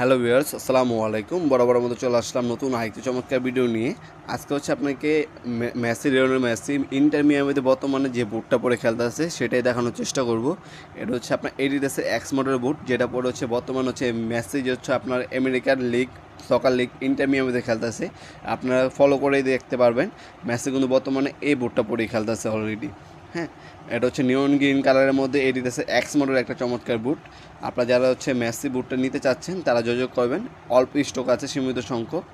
hello viewers আসসালামু আলাইকুম বরাবর মতো চলে আসলাম নতুন আরেকটি চমৎকার ভিডিও নিয়ে আজকে হচ্ছে আপনাকে মেসি রেওনের মেসি ইন্টার মিয়ামিতে বর্তমানে যে বুটটা পরে খেলতে আছে সেটাই দেখানোর চেষ্টা করব এটা হচ্ছে আপনার এডিডাসের এক্স মডেল বুট যেটা পরে হচ্ছে বর্তমান হচ্ছে মেসি যে হচ্ছে আপনার আমেরিকার লিগ সকাল লিগ ইন্টার মিয়ামিতে খেলতেছে আপনারা ফলো করেই দেখতে পারবেন মেসি কিন্তু বর্তমানে এই বুটটা পরেই খেলতে আছে অলরেডি হ্যাঁ এটা হচ্ছে নিয়ন গ্রিন কালারের মধ্যে এডিডাসের এক্স মডেলের একটা চমৎকার বুট আপনারা যারা হচ্ছে ম্যাসি বুটটা নিতে চাচ্ছেন তারা যোগাযোগ করবেন অল্প স্টক আছে সীমিত সংখ্যক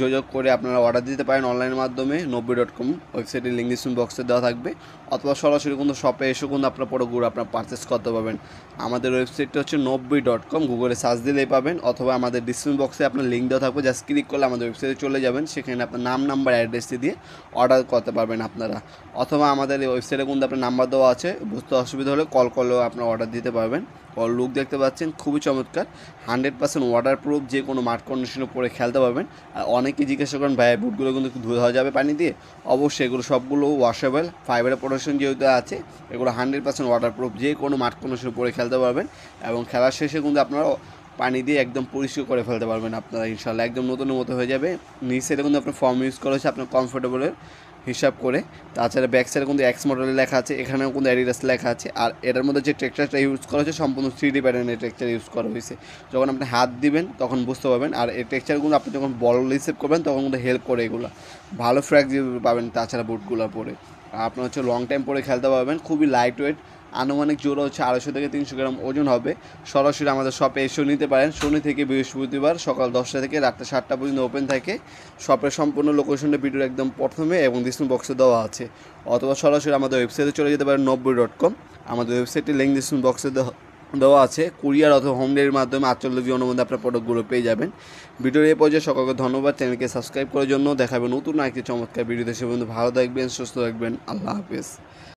যোগাযোগ করে আপনারা অর্ডার দিতে পারেন অনলাইনের মাধ্যমে নব্বই ডট কম ওয়েবসাইটের লিঙ্ক ডিসক্রিপশন বক্সে দেওয়া থাকবে অথবা সরাসরি কোনো শপে এসে কিন্তু আপনার গুড় আপনার পারচেস করতে পারবেন আমাদের ওয়েবসাইটটা হচ্ছে নব্বই ডট কম গুগলে সার্চ দিলেই পাবেন অথবা আমাদের ডিসক্রিপশন বক্সে আপনার লিঙ্ক দেওয়া থাকবে জাস্ট ক্লিক করলে আমাদের ওয়েবসাইটে চলে যাবেন সেখানে আপনার নাম নাম্বার অ্যাড্রেসটি দিয়ে অর্ডার করতে পারবেন আপনারা অথবা আমাদের ওয়েবসাইটে কোনো মধ্যে আপনার নাম্বার দেওয়া আছে বুঝতে অসুবিধা হলে কল করলেও আপনার অর্ডার দিতে পারবেন কল লুক দেখতে পাচ্ছেন খুবই চমৎকার হান্ড্রেড পার্সেন্ট ওয়াটার প্রুফ যে কোনো মাঠ কন্ডিশনে পরে খেলতে পারবেন আর অনেকেই জিজ্ঞাসা করেন ভাইয়ের বুটগুলো কিন্তু ধুয়ে ধোয়া যাবে পানি দিয়ে অবশ্যই এগুলো সবগুলো ওয়াশেবল ফাইবারের প্রোডাকশন যেহেতু আছে এগুলো হান্ড্রেড পার্সেন্ট ওয়াটার প্রুফ যে কোনো মাঠ কন্ডিশনে পরে খেলতে পারবেন এবং খেলার শেষে কিন্তু আপনারা পানি দিয়ে একদম পরিষ্কার করে ফেলতে পারবেন আপনারা ইনশাল্লাহ একদম নতুন মতো হয়ে যাবে নিচে কিন্তু আপনার ফর্ম ইউজ করা হয়েছে আপনার কমফোর্টেবলের হিসাব করে তাছাড়া ব্যাক সাইডে কিন্তু এক্স মডেলের লেখা আছে এখানেও কিন্তু অ্যাডিডাস লেখা আছে আর এটার মধ্যে যে টেক্সচারটা ইউজ করা হয়েছে সম্পূর্ণ থ্রি ডি প্যাটার্নের টেক্সচার ইউজ করা হয়েছে যখন আপনি হাত দিবেন তখন বুঝতে পারবেন আর এই টেক্সচারগুলো আপনি যখন বল রিসিভ করবেন তখন কিন্তু হেল্প করে এগুলো ভালো ফ্র্যাক্স পাবেন তাছাড়া বুটগুলো পরে আপনার হচ্ছে লং টাইম পরে খেলতে পারবেন খুবই লাইট ওয়েট আনুমানিক জোড়া হচ্ছে আড়াইশো থেকে তিনশো গ্রাম ওজন হবে সরাসরি আমাদের শপে এসেও নিতে পারেন শনি থেকে বৃহস্পতিবার সকাল দশটা থেকে রাত্রে সাতটা পর্যন্ত ওপেন থাকে শপের সম্পূর্ণ লোকেশনটা ভিডিওর একদম প্রথমে এবং ডিসক্রিপশন বক্সে দেওয়া আছে অথবা সরাসরি আমাদের ওয়েবসাইটে চলে যেতে পারেন নব্বই ডট কম আমাদের ওয়েবসাইটটি লিঙ্ক ডিসক্রিপশন বক্সে দেওয়া দেওয়া আছে কুরিয়ার অথবা হোম ডেলিভারির মাধ্যমে আটচল্লিশ জনের মধ্যে আপনার প্রোডাক্টগুলো পেয়ে যাবেন ভিডিওর এই পর্যায়ে সকলকে ধন্যবাদ চ্যানেলকে সাবস্ক্রাইব করার জন্য দেখাবেন নতুন একটি চমৎকার ভিডিও দেশের বন্ধু ভালো থাকবেন সুস্থ থাকবেন আল্লাহ হাফিজ